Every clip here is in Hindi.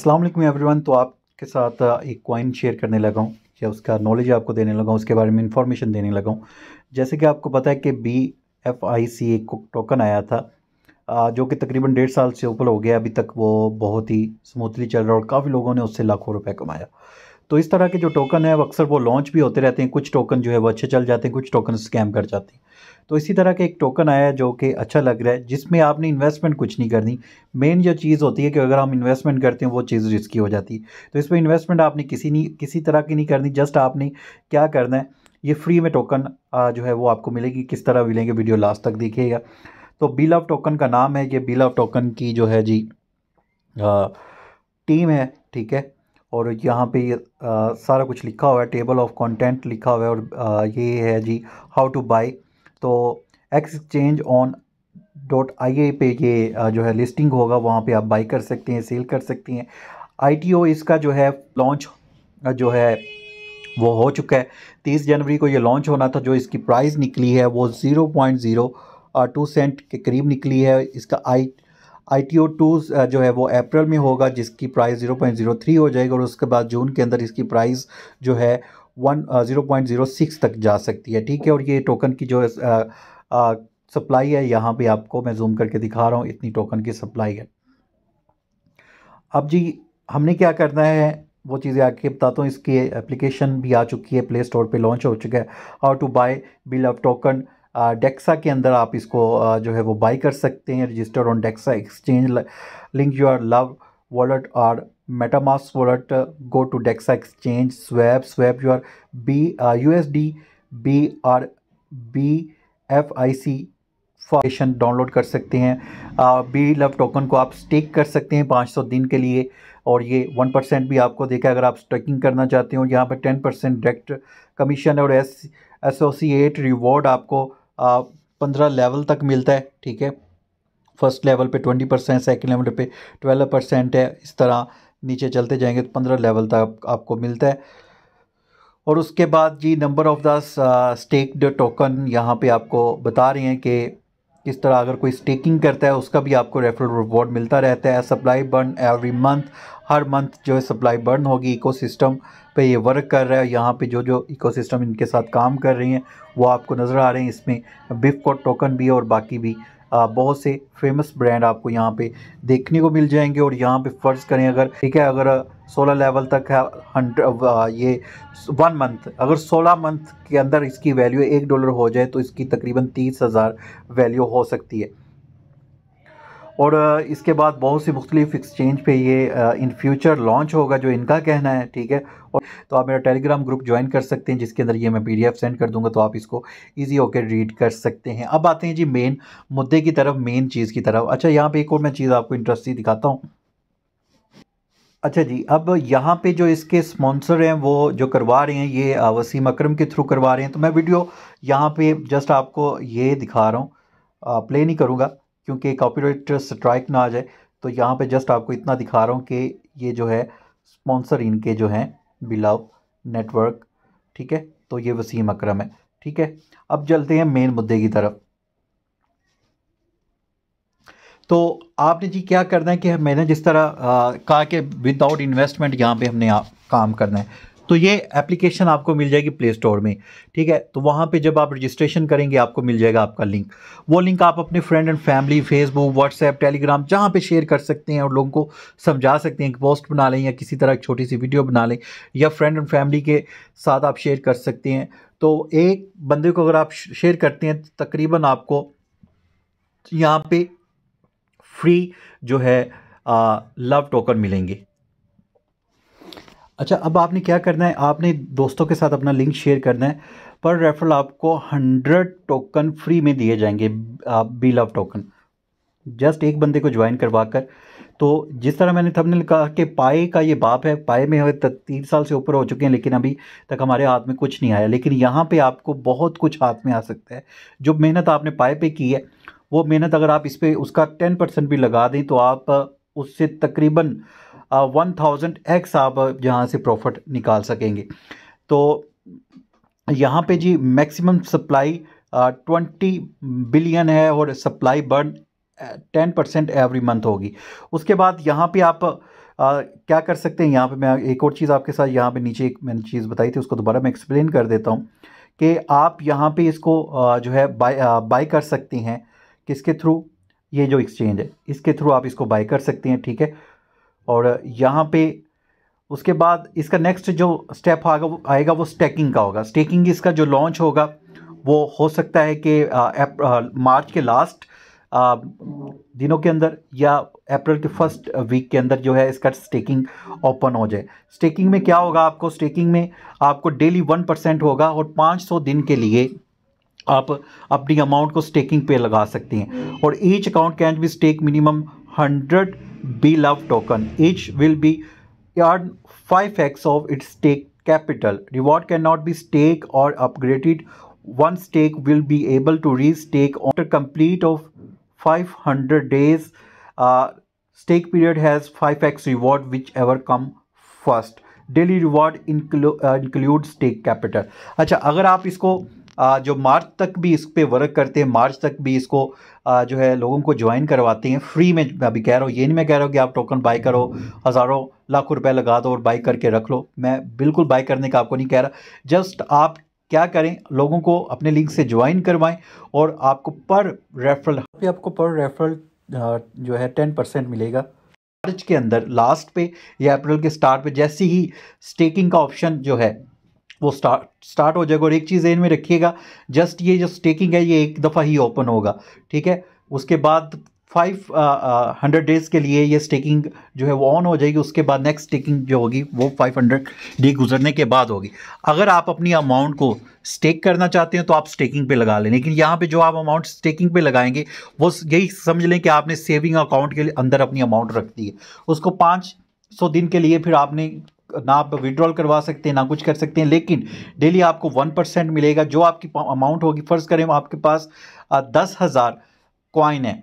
अस्सलाम वालेकुम एवरीवन तो आपके साथ एक कॉइन शेयर करने लगा हूँ या उसका नॉलेज आपको देने लगा उसके बारे में इंफॉर्मेशन देने लगा हूँ जैसे कि आपको पता है कि बी एफ आई सी एक टोकन आया था जो कि तकरीबन डेढ़ साल से ऊपर हो गया अभी तक वो बहुत ही स्मूथली चल रहा है और काफ़ी लोगों ने उससे लाखों रुपये कमाया तो इस तरह के जो टोकन है अक्सर वो लॉन्च भी होते रहते हैं कुछ टोकन जो है वो अच्छे चल जाते हैं कुछ टोकन स्कैम कर जाते हैं तो इसी तरह का एक टोकन आया है जो कि अच्छा लग रहा है जिसमें आपने इन्वेस्टमेंट कुछ नहीं करनी मेन जो चीज़ होती है कि अगर हम इन्वेस्टमेंट करते हैं वो चीज़ रिस्की हो जाती है तो इसमें इन्वेस्टमेंट आपने किसी नहीं किसी तरह की नहीं करनी जस्ट आपने क्या करना है ये फ्री में टोकन जो है वो आपको मिलेगी किस तरह मिलेंगे वीडियो लास्ट तक देखिएगा तो बिल ऑफ टोकन का नाम है ये बिल ऑफ टोकन की जो है जी टीम है ठीक है और यहाँ पे आ, सारा कुछ लिखा हुआ है टेबल ऑफ कंटेंट लिखा हुआ है और आ, ये है जी हाउ टू बाई तो exchange on dot I A पे ये आ, जो है लिस्टिंग होगा वहाँ पे आप बाई कर सकते हैं सेल कर सकती हैं आई टी ओ इसका जो है लॉन्च जो है वो हो चुका है तीस जनवरी को ये लॉन्च होना था जो इसकी प्राइस निकली है वो zero point zero two cent के करीब निकली है इसका आई आई टी ओ टू जो है वो अप्रैल में होगा जिसकी price zero point zero three हो जाएगी और उसके बाद जून के अंदर इसकी प्राइस जो है one zero point zero six तक जा सकती है ठीक है और ये टोकन की जो सप्लाई uh, uh, है यहाँ पे आपको मैं जूम करके दिखा रहा हूँ इतनी टोकन की सप्लाई है अब जी हमने क्या करना है वो चीज़ें आके बताता हूँ इसकी एप्लीकेशन भी आ चुकी है प्ले स्टोर पर लॉन्च हो चुका है how to buy bill of token Dexa के अंदर आप इसको जो है वो बाई कर सकते हैं registered on Dexa exchange link your love wallet और MetaMask wallet go to Dexa exchange swap swap your B U S D B R B F I C formation download कर सकते हैं बी लव टोकन को आप स्टेक कर सकते हैं 500 दिन के लिए और ये 1 परसेंट भी आपको देखा अगर आप स्टेकिंग करना चाहते हो यहाँ पर 10 परसेंट डायरेक्ट कमीशन और एस एसोसिएट रिवॉर्ड आपको पंद्रह लेवल तक मिलता है ठीक है फर्स्ट लेवल पे ट्वेंटी परसेंट सेकेंड लेवल पे ट्वेल्व परसेंट है इस तरह नीचे चलते जाएंगे तो पंद्रह लेवल तक आप, आपको मिलता है और उसके बाद जी number of the stake token यहाँ पे आपको बता रहे हैं कि किस तरह अगर कोई स्टेकिंग करता है उसका भी आपको रेफरल रिवॉर्ड मिलता रहता है सप्लाई बर्न एवरी मंथ हर मंथ जो है सप्लाई बर्न होगी इकोसिस्टम पे ये वर्क कर रहा है यहाँ पे जो जो इकोसिस्टम इनके साथ काम कर रही हैं वो आपको नज़र आ रहे हैं इसमें बिफ टोकन भी और बाकी भी बहुत से फेमस ब्रांड आपको यहाँ पे देखने को मिल जाएंगे और यहाँ पे फ़र्ज़ करें अगर ठीक है अगर 16 लेवल तक है हंड्रेड ये वन मंथ अगर 16 मंथ के अंदर इसकी वैल्यू एक डॉलर हो जाए तो इसकी तकरीबन तीस हज़ार वैल्यू हो सकती है और इसके बाद बहुत सी मुख्तलिफ एक्सचेंज पे ये इन फ्यूचर लॉन्च होगा जो इनका कहना है ठीक है और तो आप मेरा टेलीग्राम ग्रुप ज्वाइन कर सकते हैं जिसके अंदर ये मैं पीडीएफ सेंड कर दूंगा तो आप इसको इजी होकर रीड कर सकते हैं अब आते हैं जी मेन मुद्दे की तरफ मेन चीज़ की तरफ अच्छा यहाँ पर एक और मैं चीज़ आपको इंटरेस्टिंग दिखाता हूँ अच्छा जी अब यहाँ पे जो इसके स्पॉन्सर हैं वो जो करवा रहे हैं ये वसीम अकरम के थ्रू करवा रहे हैं तो मैं वीडियो यहाँ पे जस्ट आपको ये दिखा रहा हूँ प्ले नहीं करूँगा क्योंकि कॉपीराइट स्ट्राइक ना आ जाए तो यहाँ पे जस्ट आपको इतना दिखा रहा हूँ कि ये जो है स्पॉन्सर इनके जो हैं बिलाव नेटवर्क ठीक है तो ये वसीम अक्रम है ठीक है अब चलते हैं मेन मुद्दे की तरफ तो आपने जी क्या करना है कि मैंने जिस तरह कहा कि विदाउट इन्वेस्टमेंट यहाँ पे हमने काम करना है तो ये एप्लीकेशन आपको मिल जाएगी प्ले स्टोर में ठीक है तो वहाँ पे जब आप रजिस्ट्रेशन करेंगे आपको मिल जाएगा आपका लिंक वो लिंक आप अपने friend and family Facebook WhatsApp Telegram जहाँ पे शेयर कर सकते हैं और लोगों को समझा सकते हैं कि पोस्ट बना लें या किसी तरह एक छोटी सी वीडियो बना लें या फ्रेंड एंड फैमिली के साथ आप शेयर कर सकते हैं तो एक बंदे को अगर आप शेयर करते हैं तो तकरीबन आपको यहाँ पर फ्री जो है लव टोकन मिलेंगे अच्छा अब आपने क्या करना है आपने दोस्तों के साथ अपना लिंक शेयर करना है पर रेफरल आपको हंड्रेड टोकन फ्री में दिए जाएंगे बी लव टोकन जस्ट एक बंदे को ज्वाइन करवा कर तो जिस तरह मैंने थमने कहा कि पाए का ये बाप है पाए में हमें तीन साल से ऊपर हो चुके हैं लेकिन अभी तक हमारे हाथ में कुछ नहीं आया लेकिन यहाँ पे आपको बहुत कुछ हाथ में आ सकता है जो मेहनत आपने पाए पे की है वो मेहनत अगर आप इस पर उसका टेन परसेंट भी लगा दें तो आप उससे तकरीबन वन थाउजेंड एक्स आप यहाँ से प्रॉफिट निकाल सकेंगे तो यहाँ पे जी मैक्सिमम सप्लाई ट्वेंटी बिलियन है और supply burn ten percent every month होगी उसके बाद यहाँ पे आप आ, क्या कर सकते हैं यहाँ पे मैं एक और चीज़ आपके साथ यहाँ पे नीचे एक मैंने चीज़ बताई थी उसको दोबारा मैं एक्सप्लेन कर देता हूँ कि आप यहाँ पे इसको आ, जो है बाई बाई कर सकती हैं किसके थ्रू ये जो एक्सचेंज है इसके थ्रू आप इसको बाई कर सकती हैं ठीक है और यहाँ पे उसके बाद इसका नेक्स्ट जो स्टेप आएगा आएगा वो स्टेकिंग का होगा स्टेकिंग इसका जो लॉन्च होगा वो हो सकता है कि मार्च के लास्ट आ, दिनों के अंदर या अप्रैल के फर्स्ट वीक के अंदर जो है इसका स्टेकिंग ओपन हो जाए स्टेकिंग में क्या होगा आपको स्टेकिंग में आपको डेली वन परसेंट होगा और पाँच सौ दिन के लिए आप अपनी अमाउंट को स्टेकिंग पे लगा सकते हैं और each account can be stake minimum hundred love token. Each will be earn 5x of its stake capital. Reward cannot be stake or upgraded. One stake will be able to restake after complete of 500 days. Uh, stake period has 5x reward whichever come first. Daily reward uh, includes stake capital. अच्छा अगर आप इसको जो मार्च तक भी इस पर वर्क करते हैं मार्च तक भी इसको जो है लोगों को ज्वाइन करवाते हैं फ्री में अभी कह रहा हूँ ये नहीं मैं कह रहा हूँ कि आप टोकन बाई करो हज़ारों लाखों रुपए लगा दो और बाई करके रख लो मैं बिल्कुल बाई करने का आपको नहीं कह रहा जस्ट आप क्या करें लोगों को अपने लिंक से ज्वाइन करवाएं और आपको पर रेफरल आपको पर रेफरल जो है टेन परसेंट मिलेगा मार्च के अंदर लास्ट पे या अप्रैल के स्टार्ट पे जैसे ही स्टेकिंग का ऑप्शन जो है वो स्टार्ट स्टार्ट हो जाएगा और एक चीज़ इनमें रखिएगा जस्ट ये जो स्टेकिंग है ये एक दफ़ा ही ओपन होगा ठीक है उसके बाद फाइव हंड्रेड डेज के लिए ये स्टेकिंग जो है वो ऑन हो जाएगी उसके बाद नेक्स्ट स्टेकिंग जो होगी वो फाइव हंड्रेड डे गुजरने के बाद होगी अगर आप अपनी अमाउंट को स्टेक करना चाहते हैं तो आप स्टेकिंग पे लगा लें लेकिन यहाँ पे जो आप अमाउंट स्टेकिंग पे लगाएंगे वो यही समझ लें कि आपने सेविंग अकाउंट के अंदर अपनी अमाउंट रख दी है उसको पाँच सौ दिन के लिए फिर आपने ना आप विड्रॉल करवा सकते हैं ना कुछ कर सकते हैं लेकिन डेली आपको वन परसेंट मिलेगा जो आपकी अमाउंट होगी फ़र्ज़ करें आपके पास दस हज़ार कॉइन है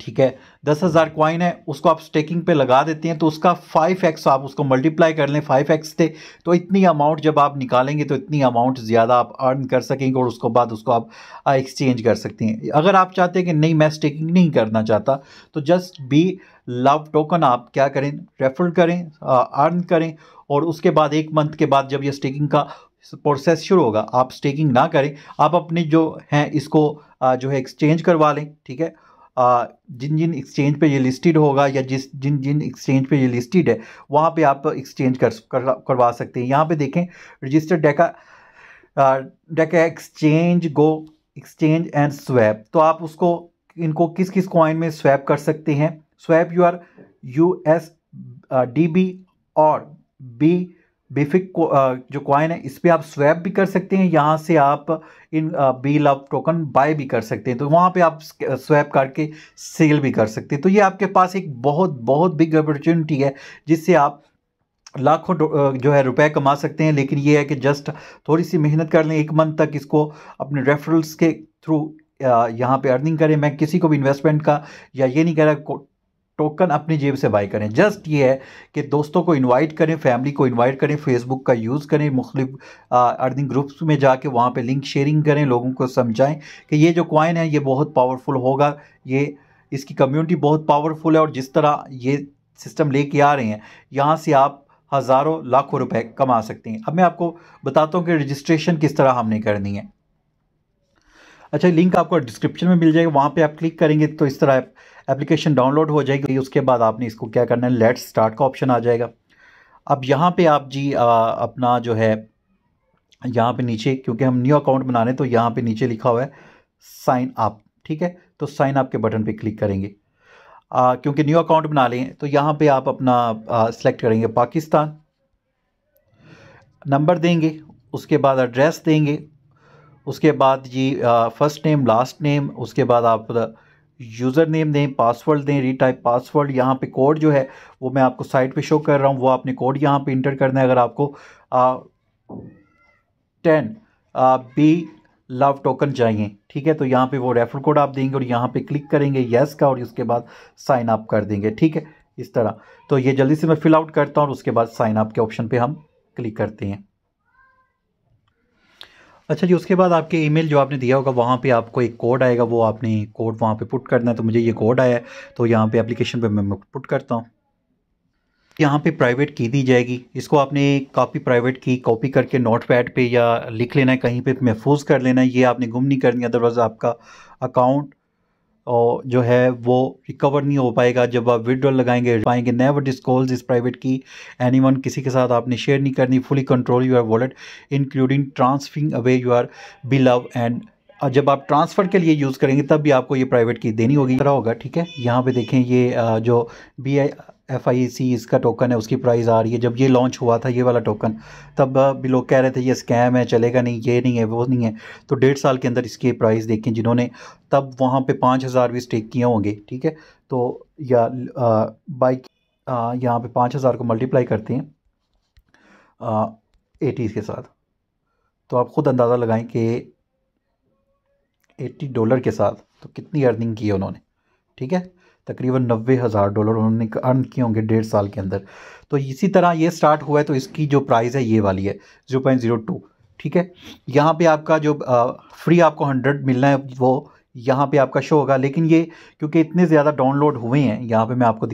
ठीक है दस हज़ार क्वाइन है उसको आप स्टेकिंग पे लगा देते हैं तो उसका फाइव एक्स आप उसको मल्टीप्लाई कर लें फाइव एक्स थे तो इतनी अमाउंट जब आप निकालेंगे तो इतनी अमाउंट ज़्यादा आप अर्न कर सकेंगे और उसको बाद उसको आप एक्सचेंज कर सकते हैं अगर आप चाहते हैं कि नहीं मैं स्टेकिंग नहीं करना चाहता तो जस्ट बी लव टोकन आप क्या करें रेफर करें अर्न करें और उसके बाद एक मंथ के बाद जब ये स्टेकिंग का प्रोसेस शुरू होगा आप स्टेकिंग ना करें आप अपने जो हैं इसको जो है एक्सचेंज करवा लें ठीक है जिन जिन एक्सचेंज पे ये लिस्टेड होगा या जिस जिन जिन एक्सचेंज पे ये लिस्टेड है वहाँ पे आप एक्सचेंज कर, कर करवा सकते हैं यहाँ पे देखें register Deka Deka exchange go exchange and swap तो आप उसको इनको किस किस कॉइन में स्वैप कर सकते हैं swap your U S D B और बी बेफिक uh, जो कॉइन है इस पर आप स्वैप भी कर सकते हैं यहाँ से आप इन बी लव टोकन बाय भी कर सकते हैं तो वहाँ पे आप स्वैप uh, करके सेल भी कर सकते हैं तो ये आपके पास एक बहुत बहुत बिग अपॉर्चुनिटी है जिससे आप लाखों uh, जो है रुपए कमा सकते हैं लेकिन ये है कि जस्ट थोड़ी सी मेहनत कर लें एक मंथ तक इसको अपने रेफरल्स के थ्रू यहाँ पे अर्निंग करें मैं किसी को भी इन्वेस्टमेंट का या ये नहीं कह रहा टोकन अपनी जेब से बाई करें जस्ट ये है कि दोस्तों को इनवाइट करें फैमिली को इनवाइट करें फेसबुक का यूज़ करें मुख्तु अर्निंग ग्रुप्स में जाके वहाँ पे लिंक शेयरिंग करें लोगों को समझाएं कि ये जो क्वाइन है ये बहुत पावरफुल होगा ये इसकी कम्युनिटी बहुत पावरफुल है और जिस तरह ये सिस्टम लेके आ रहे हैं यहाँ से आप हज़ारों लाखों रुपये कमा सकते हैं अब मैं आपको बताता हूँ कि रजिस्ट्रेशन किस तरह हमने करनी है अच्छा लिंक आपको डिस्क्रिप्शन में मिल जाएगा वहाँ पे आप क्लिक करेंगे तो इस तरह एप्लीकेशन डाउनलोड हो जाएगी उसके बाद आपने इसको क्या करना है लेट्स स्टार्ट का ऑप्शन आ जाएगा अब यहाँ पे आप जी आ, अपना जो है यहाँ पे नीचे क्योंकि हम न्यू अकाउंट बना रहे हैं तो यहाँ पे नीचे लिखा हुआ है साइन अप ठीक है तो साइन अप के बटन पे क्लिक करेंगे आ, क्योंकि न्यू अकाउंट बना लें तो यहाँ पे आप अपना सेलेक्ट करेंगे पाकिस्तान नंबर देंगे उसके बाद एड्रेस देंगे उसके बाद जी फर्स्ट नेम लास्ट नेम उसके बाद आप यूज़र नेम दें पासवर्ड दें रीटाइप पासवर्ड यहाँ पे कोड जो है वो मैं आपको साइट पे शो कर रहा हूँ वो आपने कोड यहाँ पे इंटर करना है अगर आपको टेन बी लव टोकन चाहिए ठीक है तो यहाँ पे वो रेफर कोड आप देंगे और यहाँ पे क्लिक करेंगे येस का और इसके बाद साइन अप कर देंगे ठीक है इस तरह तो ये जल्दी से मैं फिल आउट करता हूँ और उसके बाद साइन अप के ऑप्शन पर हम क्लिक करते हैं अच्छा जी उसके बाद आपके ईमेल जो आपने दिया होगा वहाँ पे आपको एक कोड आएगा वो आपने कोड वहाँ पे पुट करना है तो मुझे ये कोड आया है तो यहाँ पे एप्लीकेशन पे मैं पुट करता हूँ यहाँ पे प्राइवेट की दी जाएगी इसको आपने कापी प्राइवेट की कॉपी करके नोट पैड पर या लिख लेना है कहीं पर महफूज कर लेना है ये आपने गुम नहीं करनी अदरवाइज़ आपका अकाउंट और जो है वो रिकवर नहीं हो पाएगा जब आप विड्रॉल लगाएंगे पाएंगे नेवर डिस्कॉल्स इस प्राइवेट की एनी वन किसी के साथ आपने शेयर नहीं करनी fully control your wallet including transferring away your B love and और जब आप ट्रांसफ़र के लिए यूज़ करेंगे तब भी आपको ये प्राइवेट की देनी होगी तरह होगा ठीक है यहाँ पे देखें ये जो बी आई एफ आई सी इसका टोकन है उसकी प्राइस आ रही है जब ये लॉन्च हुआ था ये वाला टोकन तब भी लोग कह रहे थे ये स्कैम है चलेगा नहीं ये नहीं है वो नहीं है तो डेढ़ साल के अंदर इसकी प्राइस देखें जिन्होंने तब वहाँ पे पाँच हज़ार भी स्टेक किए होंगे ठीक है तो या बाइक यहाँ पे पाँच हज़ार को मल्टीप्लाई करते हैं एटीज़ के साथ तो आप ख़ुद अंदाज़ा लगाएं कि एट्टी डॉलर के साथ तो कितनी अर्निंग की है उन्होंने ठीक है तकरीबन नब्बे हज़ार डॉलर उन्होंने अर्न किए होंगे डेढ़ साल के अंदर तो इसी तरह ये स्टार्ट हुआ है तो इसकी जो प्राइस है ये वाली है ज़ीरो पॉइंट ज़ीरो टू ठीक है यहाँ पे आपका जो आ, फ्री आपको हंड्रेड मिलना है वो यहाँ पे आपका शो होगा लेकिन ये क्योंकि इतने ज़्यादा डाउनलोड हुए हैं यहाँ पे मैं आपको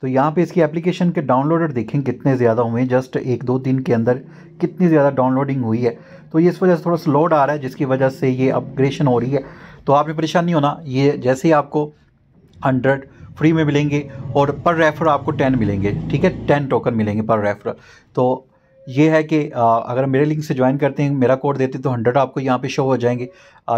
तो यहाँ पे इसकी एप्लीकेशन के डाउनलोडर देखें कितने ज़्यादा हुए हैं जस्ट एक दो दिन के अंदर कितनी ज़्यादा डाउनलोडिंग हुई है तो ये इस वजह से थोड़ा सा लोड आ रहा है जिसकी वजह से ये अपग्रेशन हो रही है तो आप भी परेशान नहीं होना ये जैसे ही आपको हंड्रेड फ्री में मिलेंगे और पर रेफर आपको टेन मिलेंगे ठीक है टेन टोकन मिलेंगे पर रेफर तो ये है कि अगर मेरे लिंक से ज्वाइन करते हैं मेरा कोड देते हैं तो हंड्रेड आपको यहाँ पे शो हो जाएंगे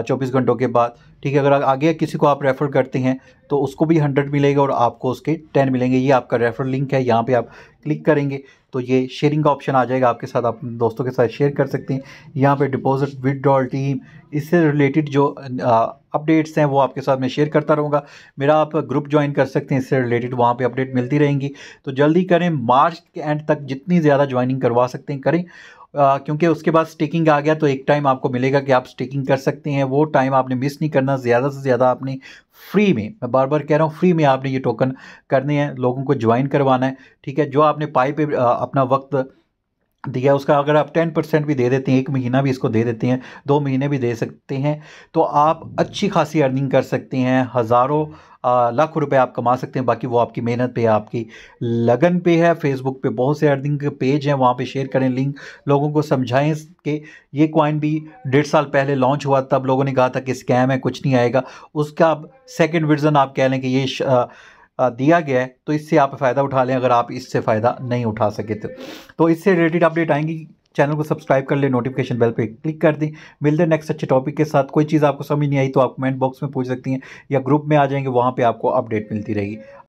चौबीस घंटों के बाद ठीक है अगर आगे किसी को आप रेफ़र करते हैं तो उसको भी हंड्रेड मिलेगा और आपको उसके टेन मिलेंगे ये आपका रेफ़र लिंक है यहाँ पे आप क्लिक करेंगे तो ये शेयरिंग का ऑप्शन आ जाएगा आपके साथ आप दोस्तों के साथ शेयर कर सकते हैं यहाँ पे डिपॉजिट विदड्रॉल टीम इससे रिलेटेड जो अपडेट्स हैं वो आपके साथ मैं शेयर करता रहूँगा मेरा आप ग्रुप ज्वाइन कर सकते हैं इससे रिलेटेड वहाँ पे अपडेट मिलती रहेंगी तो जल्दी करें मार्च के एंड तक जितनी ज़्यादा ज्वाइनिंग करवा सकते हैं करें क्योंकि उसके बाद स्टिकिंग आ गया तो एक टाइम आपको मिलेगा कि आप स्टिकिंग कर सकते हैं वो टाइम आपने मिस नहीं करना ज़्यादा से ज़्यादा आपने फ्री में मैं बार बार कह रहा हूँ फ्री में आपने ये टोकन करने हैं लोगों को ज्वाइन करवाना है ठीक है जो आपने पाई पे अपना वक्त दिया उसका अगर आप टेन परसेंट भी दे देते हैं एक महीना भी इसको दे देते हैं दो महीने भी दे सकते हैं तो आप अच्छी खासी अर्निंग कर सकते हैं हज़ारों लाखों रुपए आप कमा सकते हैं बाकी वो आपकी मेहनत पे है आपकी लगन पे है फेसबुक पे बहुत से अर्निंग के पेज हैं वहाँ पे शेयर करें लिंक लोगों को समझाएं कि ये क्वाइन भी डेढ़ साल पहले लॉन्च हुआ तब लोगों ने कहा था कि स्कैम है कुछ नहीं आएगा उसका अब सेकेंड वर्जन आप कह लें कि ये आ, दिया गया है तो इससे आप फ़ायदा उठा लें अगर आप इससे फ़ायदा नहीं उठा सके तो, तो इससे रिलेटेड अपडेट आएंगी चैनल को सब्सक्राइब कर ले नोटिफिकेशन बेल पे क्लिक कर दें मिलते हैं नेक्स्ट अच्छे टॉपिक के साथ कोई चीज़ आपको समझ नहीं आई तो आप कमेंट बॉक्स में पूछ सकती हैं या ग्रुप में आ जाएंगे वहाँ पर आपको अपडेट मिलती रहेगी